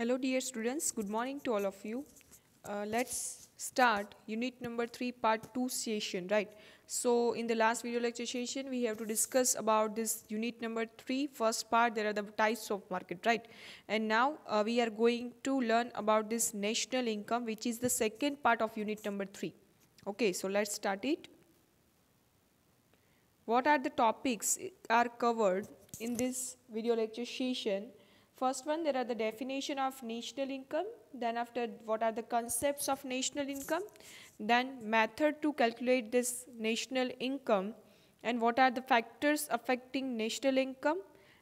Hello dear students, good morning to all of you. Uh, let's start unit number 3 part 2 session, right? So in the last video lecture session, we have to discuss about this unit number 3 first part, there are the types of market, right? And now uh, we are going to learn about this national income which is the second part of unit number 3. Okay, so let's start it. What are the topics uh, are covered in this video lecture session First one, there are the definition of national income, then after what are the concepts of national income, then method to calculate this national income, and what are the factors affecting national income,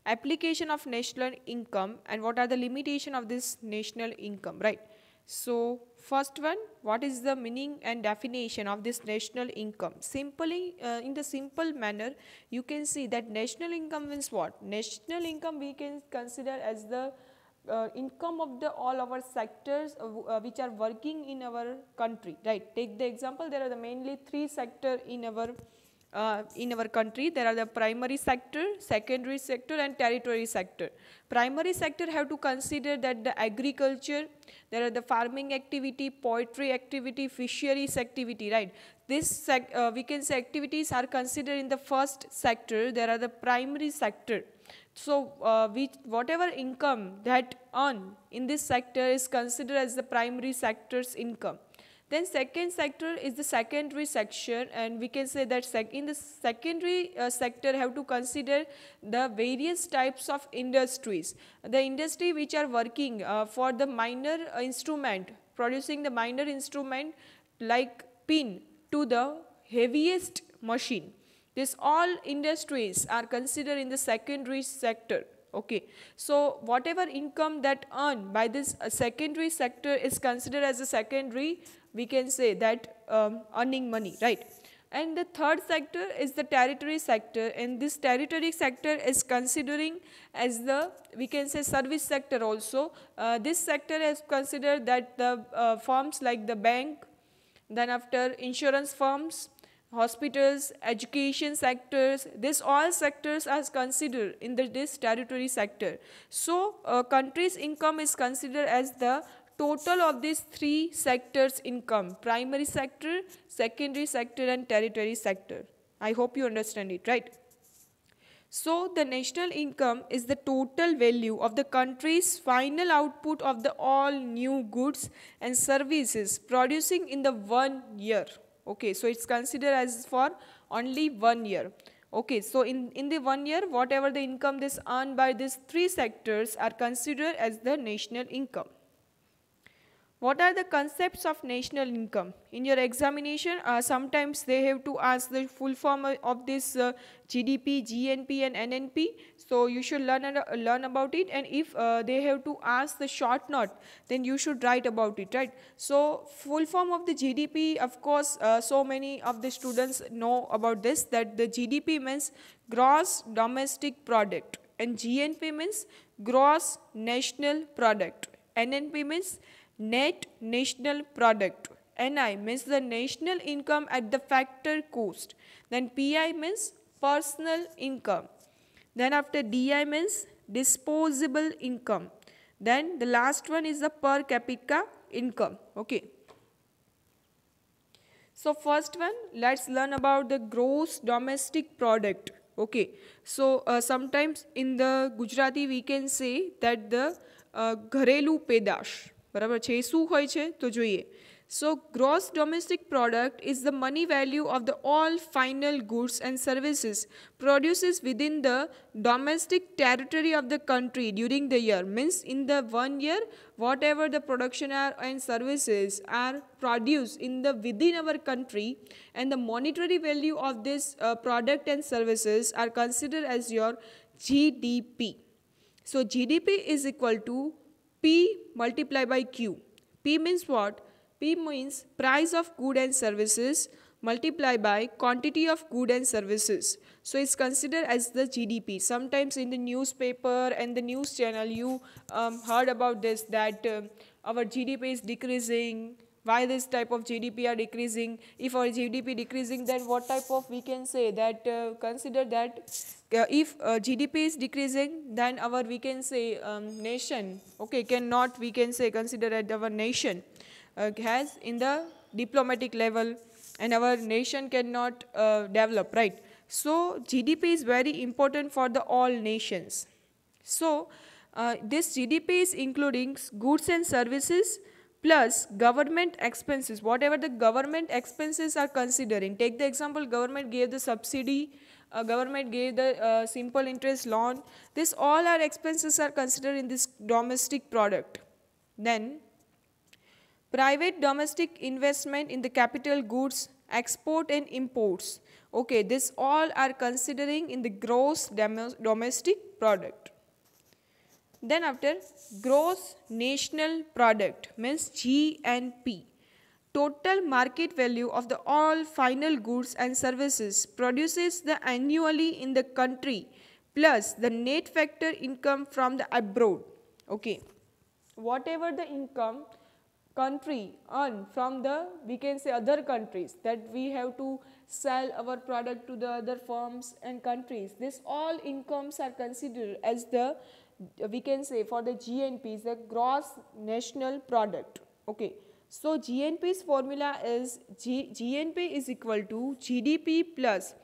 application of national income, and what are the limitation of this national income, right? So, First one, what is the meaning and definition of this national income? Simply, uh, in the simple manner, you can see that national income means what? National income we can consider as the uh, income of the all our sectors uh, uh which are working in our country, right? Take the example, there are the mainly three sector in our uh, in our country, there are the primary sector, secondary sector, and territory sector. Primary sector have to consider that the agriculture, there are the farming activity, poultry activity, fisheries activity, right? This uh, we can say activities are considered in the first sector. There are the primary sector. So uh, we, whatever income that earn in this sector is considered as the primary sector's income. Then second sector is the secondary section and we can say that in the secondary uh, sector have to consider the various types of industries. The industry which are working uh, for the minor uh, instrument, producing the minor instrument like pin to the heaviest machine. This all industries are considered in the secondary sector okay so whatever income that earned by this uh, secondary sector is considered as a secondary we can say that um, earning money, right? And the third sector is the territory sector and this territory sector is considering as the, we can say service sector also. Uh, this sector is considered that the uh, firms like the bank, then after insurance firms, hospitals, education sectors, this all sectors are considered in the, this territory sector. So uh, country's income is considered as the total of these three sectors income, primary sector, secondary sector and territory sector. I hope you understand it, right? So the national income is the total value of the country's final output of the all new goods and services producing in the one year. Okay, so it's considered as for only one year. Okay, so in, in the one year, whatever the income is earned by these three sectors are considered as the national income. What are the concepts of national income? In your examination, uh, sometimes they have to ask the full form of this uh, GDP, GNP and NNP. So you should learn, uh, learn about it and if uh, they have to ask the short note, then you should write about it, right? So full form of the GDP, of course, uh, so many of the students know about this that the GDP means gross domestic product and GNP means gross national product. NNP means net national product. NI means the national income at the factor cost. Then PI means personal income. Then after DI means disposable income. Then the last one is the per capita income. Okay. So first one, let's learn about the gross domestic product. Okay. So uh, sometimes in the Gujarati we can say that the uh, gharelu pedash બરાબર છે એ શું હોય છે તો જોઈએ so gross domestic product is the money value of the all final goods and services produces within the domestic territory of the country during the year means in the one year whatever the production are and services are produced in the within our country and the monetary value of this uh, product and services are considered as your GDP. So GDP is equal to P multiplied by Q. P means what? P means price of good and services multiplied by quantity of good and services. So it's considered as the GDP. Sometimes in the newspaper and the news channel you um, heard about this that um, our GDP is decreasing. Why this type of GDP are decreasing? If our GDP decreasing then what type of we can say that uh, consider that uh, if uh, GDP is decreasing, then our, we can say, um, nation, okay, cannot, we can say, consider that our nation uh, has in the diplomatic level and our nation cannot uh, develop, right? So GDP is very important for the all nations. So uh, this GDP is including goods and services, plus government expenses, whatever the government expenses are considering. Take the example, government gave the subsidy uh, government gave the uh, simple interest loan. This all our expenses are considered in this domestic product. Then, private domestic investment in the capital goods, export and imports. Okay, this all are considering in the gross domestic product. Then after, gross national product means GNP total market value of the all final goods and services produces the annually in the country plus the net factor income from the abroad. Okay. Whatever the income country earn from the we can say other countries that we have to sell our product to the other firms and countries this all incomes are considered as the we can say for the GNP is the gross national product. Okay. So GNP's formula is G GNP is equal to GDP plus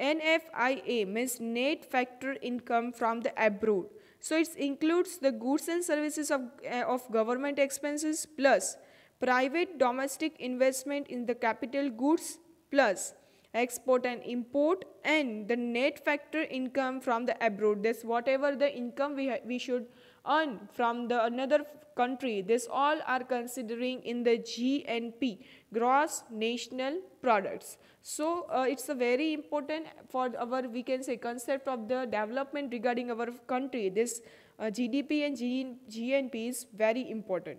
NFIA means net factor income from the abroad. So it includes the goods and services of, uh, of government expenses plus private domestic investment in the capital goods plus export and import and the net factor income from the abroad. That's whatever the income we, we should earn from the another country. This all are considering in the GNP, gross national products. So uh, it's a very important for our we can say concept of the development regarding our country. This uh, GDP and GNP is very important.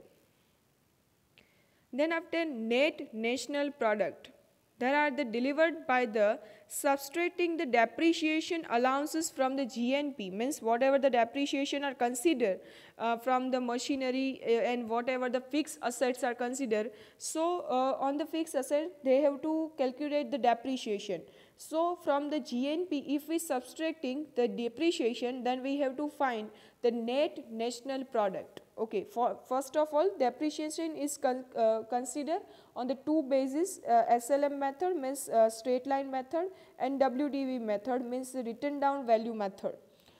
Then after net national product that are the delivered by the subtracting the depreciation allowances from the GNP means whatever the depreciation are considered uh, from the machinery uh, and whatever the fixed assets are considered. So uh, on the fixed asset they have to calculate the depreciation. So from the GNP if we subtracting the depreciation then we have to find the net national product. Okay, for first of all depreciation is con uh, considered on the two bases uh, SLM method means uh, straight line method and WDV method means written down value method.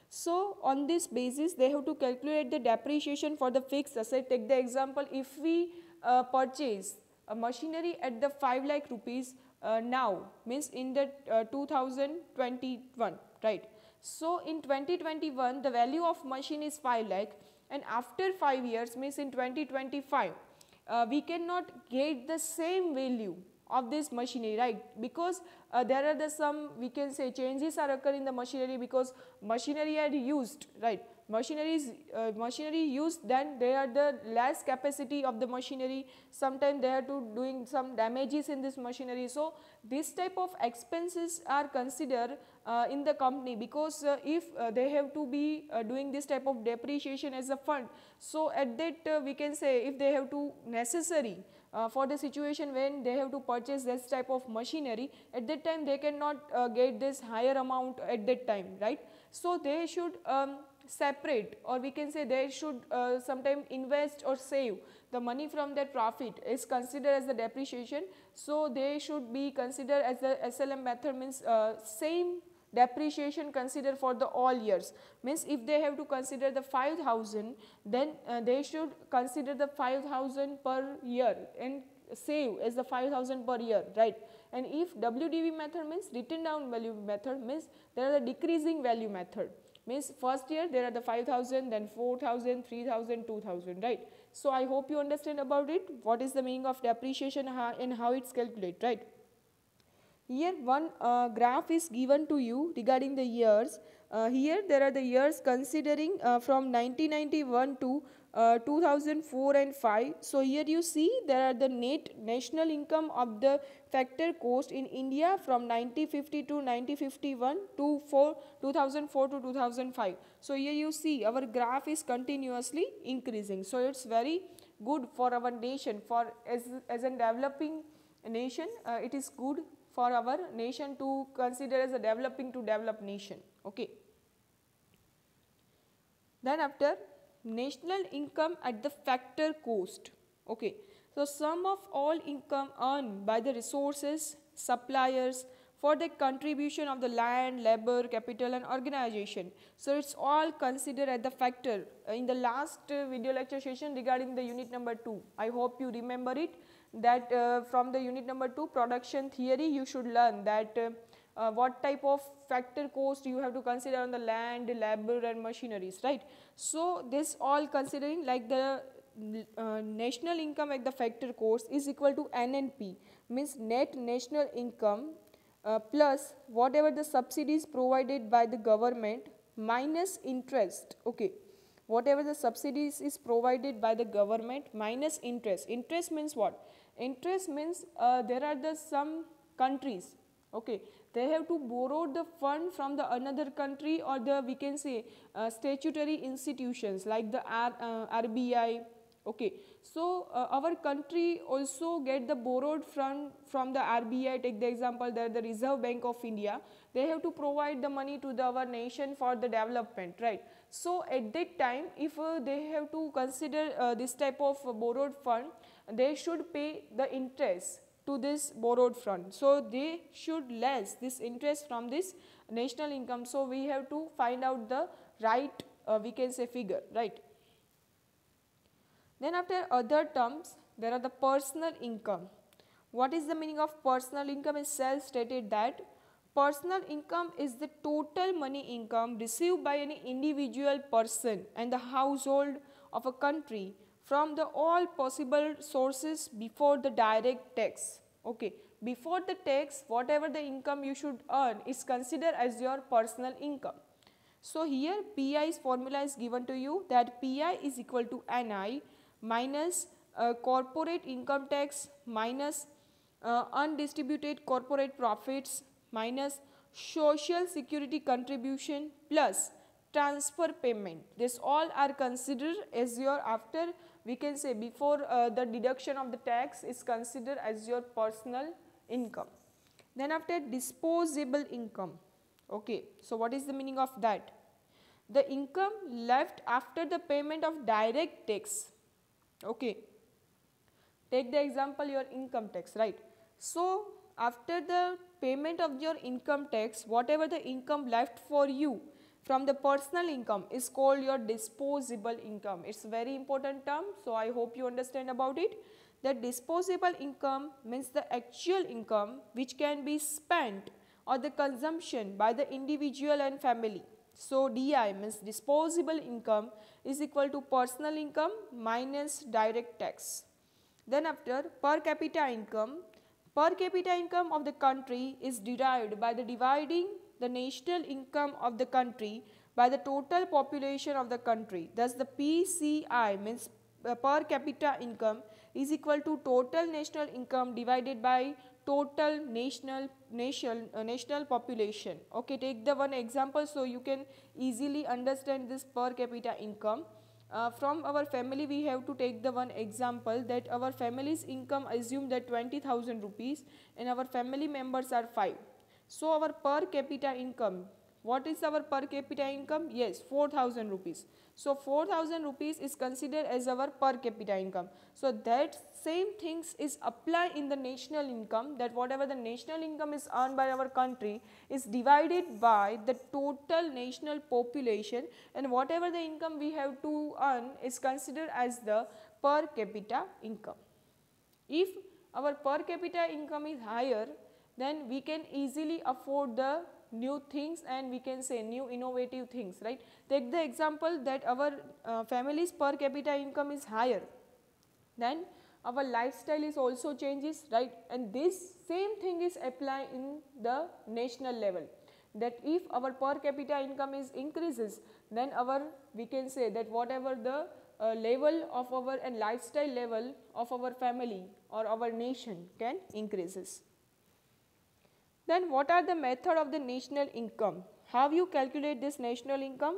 So, on this basis they have to calculate the depreciation for the fixed asset. Take the example if we uh, purchase a machinery at the 5 lakh rupees uh, now means in the uh, 2021 right. So, in 2021 the value of machine is 5 lakh and after 5 years means in 2025 uh, we cannot get the same value of this machinery right because uh, there are the some we can say changes are occurring in the machinery because machinery are used right machineries uh, machinery used then they are the less capacity of the machinery sometimes they are to doing some damages in this machinery so this type of expenses are considered uh, in the company because uh, if uh, they have to be uh, doing this type of depreciation as a fund so at that uh, we can say if they have to necessary for the situation when they have to purchase this type of machinery at that time they cannot get this higher amount at that time right so they should um, separate or we can say they should uh, sometime invest or save the money from their profit is considered as the depreciation. So, they should be considered as the SLM method means uh, same depreciation considered for the all years means if they have to consider the 5000 then uh, they should consider the 5000 per year and save as the 5000 per year right and if WDV method means written down value method means there is a decreasing value method Means first year there are the 5000, then 4000, 3000, 2000, right? So I hope you understand about it. What is the meaning of depreciation and how it's calculated, right? Here one uh, graph is given to you regarding the years. Uh, here there are the years considering uh, from 1991 to uh, 2004 and 5. So here you see there are the net national income of the factor cost in India from 1950 to 1951 to four, 2004 to 2005. So here you see our graph is continuously increasing. So it's very good for our nation for as, as a developing nation uh, it is good for our nation to consider as a developing to develop nation. Okay. Then after national income at the factor cost. Okay. So, sum of all income earned by the resources, suppliers for the contribution of the land, labor, capital and organization. So, it is all considered at the factor. Uh, in the last uh, video lecture session regarding the unit number 2, I hope you remember it that uh, from the unit number 2 production theory you should learn that uh, uh, what type of factor cost you have to consider on the land, labor and machineries, right. So, this all considering like the uh, national income at the factor cost is equal to NNP means net national income uh, plus whatever the subsidies provided by the government minus interest, okay whatever the subsidies is provided by the government minus interest. Interest means what? Interest means uh, there are the some countries, okay, they have to borrow the fund from the another country or the we can say uh, statutory institutions like the R, uh, RBI. Okay, so uh, our country also get the borrowed fund from the RBI. Take the example that the Reserve Bank of India, they have to provide the money to the, our nation for the development, right? So at that time, if uh, they have to consider uh, this type of borrowed fund, they should pay the interest to this borrowed fund. So they should less this interest from this national income. So we have to find out the right uh, we can say figure right. Then after other terms there are the personal income. What is the meaning of personal income is self stated that personal income is the total money income received by any individual person and the household of a country from the all possible sources before the direct tax. Okay. Before the tax, whatever the income you should earn is considered as your personal income. So, here PI's formula is given to you that PI is equal to NI minus uh, corporate income tax minus uh, undistributed corporate profits minus social security contribution plus transfer payment. This all are considered as your after we can say before uh, the deduction of the tax is considered as your personal income. Then after disposable income, okay. So what is the meaning of that? The income left after the payment of direct tax, okay. Take the example your income tax, right. So after the payment of your income tax, whatever the income left for you, from the personal income is called your disposable income. It's very important term. So, I hope you understand about it. The disposable income means the actual income which can be spent or the consumption by the individual and family. So, DI means disposable income is equal to personal income minus direct tax. Then after per capita income, per capita income of the country is derived by the dividing the national income of the country by the total population of the country. Thus, the PCI means uh, per capita income is equal to total national income divided by total national national uh, national population okay take the one example so you can easily understand this per capita income uh, from our family we have to take the one example that our family's income assume that 20000 rupees and our family members are 5 so our per capita income, what is our per capita income? Yes, 4000 rupees. So 4000 rupees is considered as our per capita income. So that same things is applied in the national income that whatever the national income is earned by our country is divided by the total national population and whatever the income we have to earn is considered as the per capita income. If our per capita income is higher then we can easily afford the new things and we can say new innovative things, right. Take the example that our uh, families per capita income is higher, then our lifestyle is also changes, right. And this same thing is apply in the national level that if our per capita income is increases, then our we can say that whatever the uh, level of our and lifestyle level of our family or our nation can increases. Then what are the method of the national income? How you calculate this national income?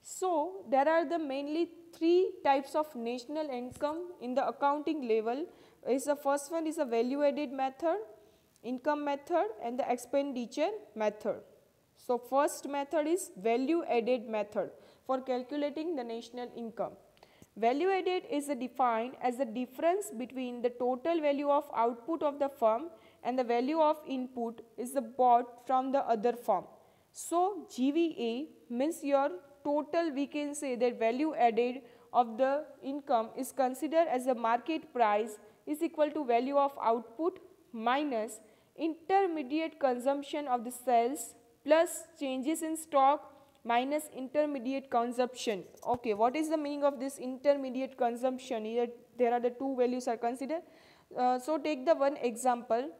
So there are the mainly three types of national income in the accounting level. Is the first one is a value added method, income method and the expenditure method. So first method is value added method for calculating the national income. Value added is defined as the difference between the total value of output of the firm and the value of input is bought from the other firm. So GVA means your total we can say that value added of the income is considered as the market price is equal to value of output minus intermediate consumption of the sales plus changes in stock minus intermediate consumption. Okay, what is the meaning of this intermediate consumption? Here there are the two values are considered. Uh, so take the one example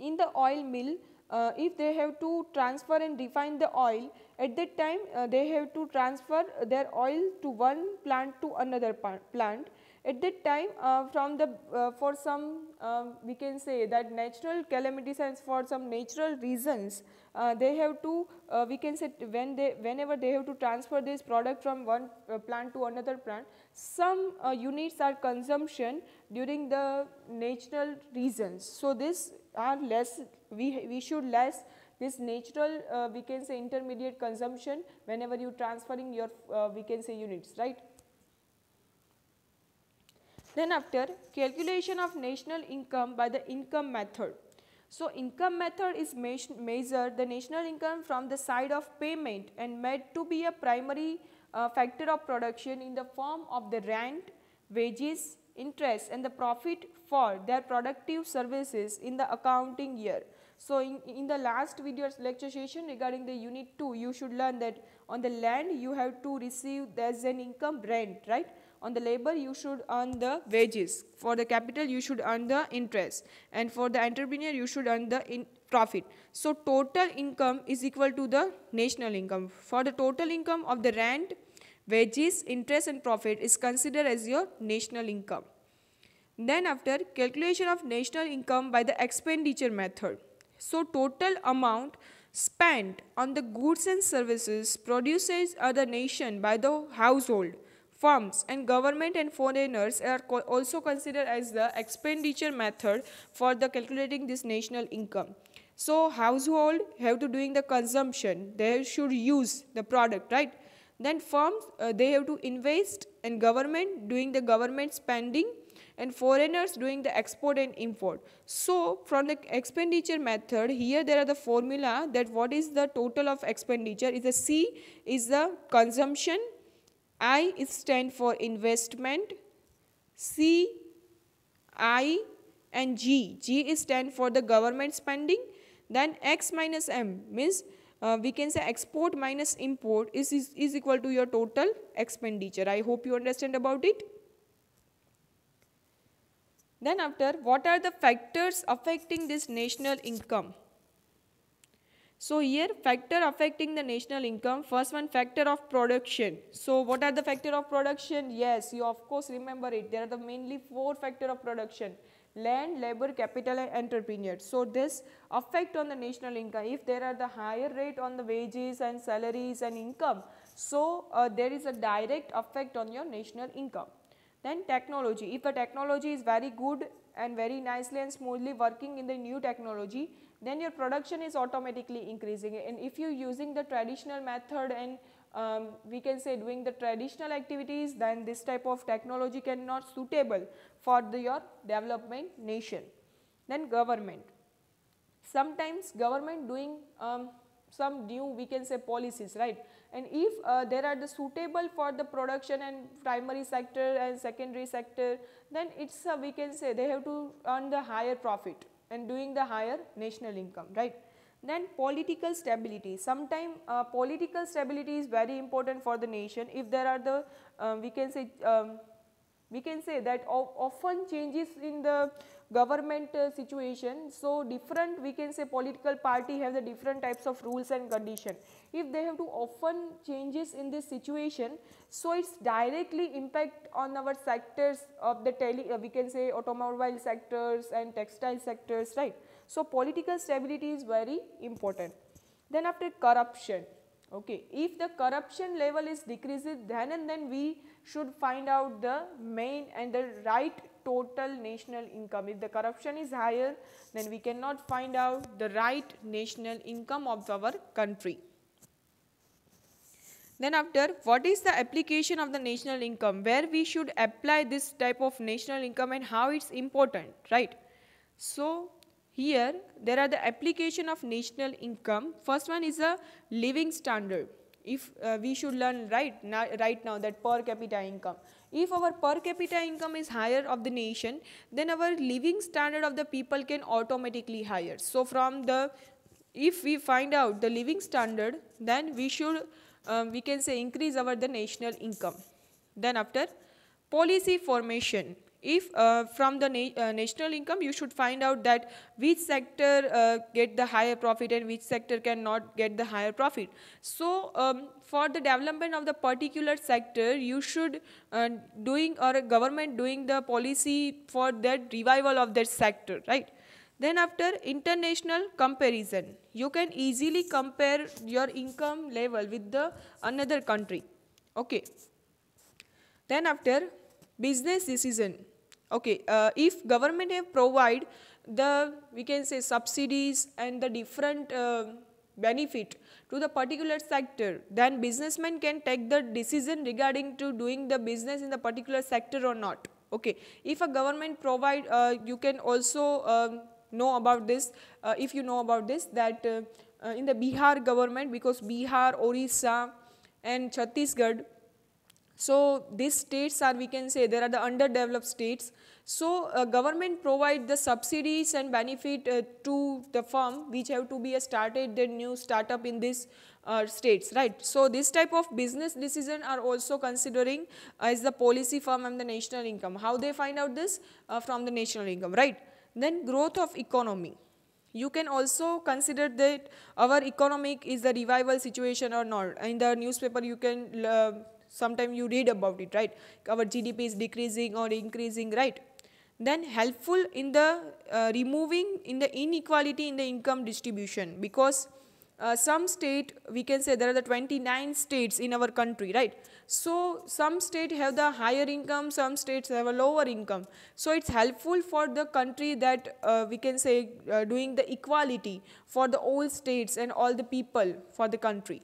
in the oil mill uh, if they have to transfer and refine the oil at that time uh, they have to transfer their oil to one plant to another plant at that time uh, from the uh, for some um, we can say that natural calamities and for some natural reasons uh, they have to uh, we can say when they whenever they have to transfer this product from one plant to another plant some units are consumption during the natural reasons so this are less, we, we should less this natural uh, we can say intermediate consumption whenever you transferring your uh, we can say units right. Then after calculation of national income by the income method. So, income method is measure the national income from the side of payment and made to be a primary uh, factor of production in the form of the rent, wages, interest and the profit for their productive services in the accounting year. So, in, in the last video's lecture session regarding the unit 2, you should learn that on the land you have to receive as an income rent, right. On the labor you should earn the wages, for the capital you should earn the interest and for the entrepreneur you should earn the profit. So, total income is equal to the national income. For the total income of the rent, wages, interest and profit is considered as your national income. Then after calculation of national income by the expenditure method. So total amount spent on the goods and services produced by the nation by the household, firms and government and foreigners are co also considered as the expenditure method for the calculating this national income. So household have to doing the consumption, they should use the product, right? Then firms, uh, they have to invest and government doing the government spending and foreigners doing the export and import. So from the expenditure method, here there are the formula that what is the total of expenditure is the C is the consumption, I is stand for investment, C, I and G. G is stand for the government spending. Then X minus M means uh, we can say export minus import is, is, is equal to your total expenditure. I hope you understand about it. Then after, what are the factors affecting this national income? So here factor affecting the national income, first one factor of production. So what are the factor of production? Yes, you of course remember it. There are the mainly four factor of production, land, labor, capital and entrepreneur. So this affect on the national income. If there are the higher rate on the wages and salaries and income, so uh, there is a direct effect on your national income. Then technology, if the technology is very good and very nicely and smoothly working in the new technology, then your production is automatically increasing and if you using the traditional method and um, we can say doing the traditional activities then this type of technology cannot suitable for the, your development nation. Then government, sometimes government doing um, some new we can say policies right and if uh, there are the suitable for the production and primary sector and secondary sector then it's a, uh, we can say they have to earn the higher profit and doing the higher national income right. Then political stability, Sometimes uh, political stability is very important for the nation if there are the uh, we can say um, we can say that often changes in the government uh, situation. So, different we can say political party have the different types of rules and condition. If they have to often changes in this situation, so it's directly impact on our sectors of the tele, uh, we can say automobile sectors and textile sectors, right. So, political stability is very important. Then after corruption, Okay. If the corruption level is decreased then and then we should find out the main and the right total national income. If the corruption is higher then we cannot find out the right national income of our country. Then after what is the application of the national income where we should apply this type of national income and how it's important right. So here, there are the application of national income. First one is a living standard. If uh, we should learn right now, right now that per capita income. If our per capita income is higher of the nation, then our living standard of the people can automatically higher. So from the, if we find out the living standard, then we should, um, we can say increase our the national income. Then after, policy formation if uh, from the na uh, national income you should find out that which sector uh, get the higher profit and which sector cannot get the higher profit so um, for the development of the particular sector you should uh, doing or government doing the policy for that revival of that sector right then after international comparison you can easily compare your income level with the another country okay then after business decision Okay, uh, if government have provide the, we can say subsidies and the different uh, benefit to the particular sector, then businessman can take the decision regarding to doing the business in the particular sector or not. Okay, if a government provide, uh, you can also um, know about this, uh, if you know about this that uh, uh, in the Bihar government because Bihar, Orissa and Chhattisgarh so these states are, we can say, there are the underdeveloped states. So uh, government provide the subsidies and benefit uh, to the firm which have to be a started the new startup in these uh, states, right? So this type of business decision are also considering as the policy firm and the national income. How they find out this? Uh, from the national income, right? Then growth of economy. You can also consider that our economic is the revival situation or not. In the newspaper you can uh, Sometimes you read about it, right? Our GDP is decreasing or increasing, right? Then helpful in the uh, removing in the inequality in the income distribution because uh, some state we can say there are the 29 states in our country right so some state have the higher income some states have a lower income so it's helpful for the country that uh, we can say uh, doing the equality for the all states and all the people for the country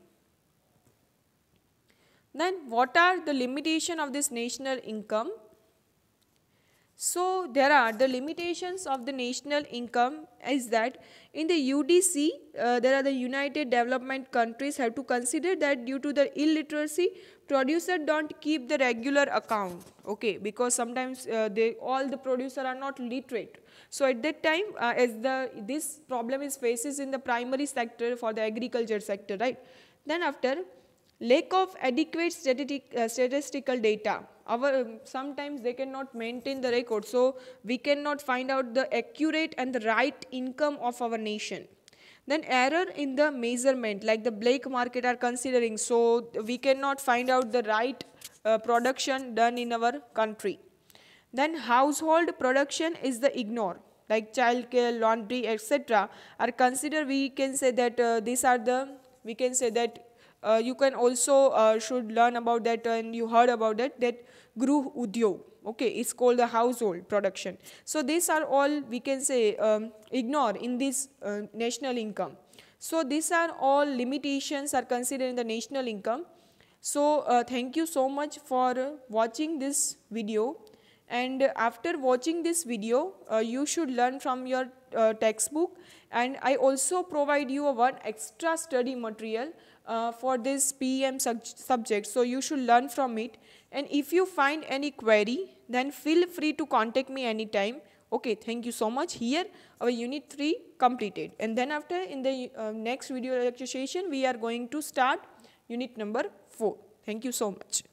then what are the limitation of this national income? So there are the limitations of the national income is that in the UDC, uh, there are the United Development Countries have to consider that due to the illiteracy, producer don't keep the regular account, okay, because sometimes uh, they all the producer are not literate. So at that time, uh, as the this problem is faces in the primary sector for the agriculture sector, right? Then after Lack of adequate uh, statistical data. Our, um, sometimes they cannot maintain the record, so we cannot find out the accurate and the right income of our nation then error in the measurement like the black market are considering so we cannot find out the right uh, production done in our country then household production is the ignore like child care laundry etc are considered we can say that uh, these are the we can say that uh, you can also uh, should learn about that and you heard about that that Gruh udyo. Okay, it's called the household production. So these are all we can say um, ignore in this uh, national income. So these are all limitations are considered in the national income. So uh, thank you so much for watching this video and after watching this video uh, you should learn from your uh, textbook and I also provide you a one extra study material uh, for this PM subject. So you should learn from it. And if you find any query, then feel free to contact me anytime. Okay, thank you so much. Here, our unit 3 completed. And then after, in the uh, next video lecture session, we are going to start unit number 4. Thank you so much.